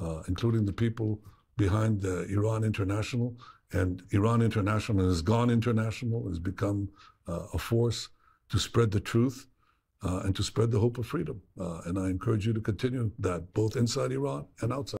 uh, including the people behind the Iran International. And Iran International has gone international, has become uh, a force to spread the truth uh, and to spread the hope of freedom. Uh, and I encourage you to continue that both inside Iran and outside.